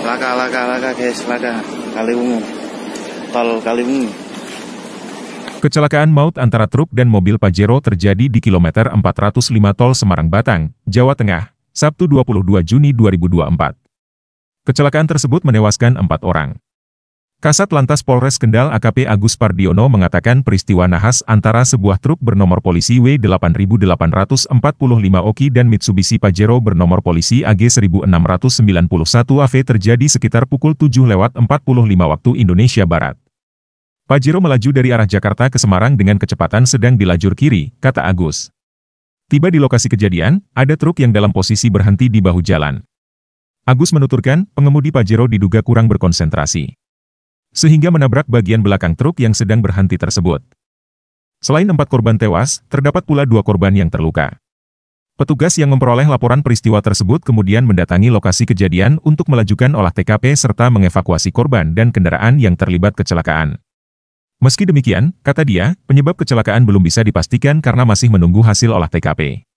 laka laka laka guys laka Kaliwungu tol Kaliwungu Kecelakaan maut antara truk dan mobil Pajero terjadi di kilometer 405 Tol Semarang Batang, Jawa Tengah, Sabtu 22 Juni 2024. Kecelakaan tersebut menewaskan empat orang. Kasat Lantas Polres Kendal AKP Agus Pardiono mengatakan peristiwa nahas antara sebuah truk bernomor polisi W8845 Oki dan Mitsubishi Pajero bernomor polisi AG1691 AV terjadi sekitar pukul lewat 45 waktu Indonesia Barat. Pajero melaju dari arah Jakarta ke Semarang dengan kecepatan sedang di lajur kiri, kata Agus. Tiba di lokasi kejadian, ada truk yang dalam posisi berhenti di bahu jalan. Agus menuturkan, pengemudi Pajero diduga kurang berkonsentrasi sehingga menabrak bagian belakang truk yang sedang berhenti tersebut. Selain empat korban tewas, terdapat pula dua korban yang terluka. Petugas yang memperoleh laporan peristiwa tersebut kemudian mendatangi lokasi kejadian untuk melajukan olah TKP serta mengevakuasi korban dan kendaraan yang terlibat kecelakaan. Meski demikian, kata dia, penyebab kecelakaan belum bisa dipastikan karena masih menunggu hasil olah TKP.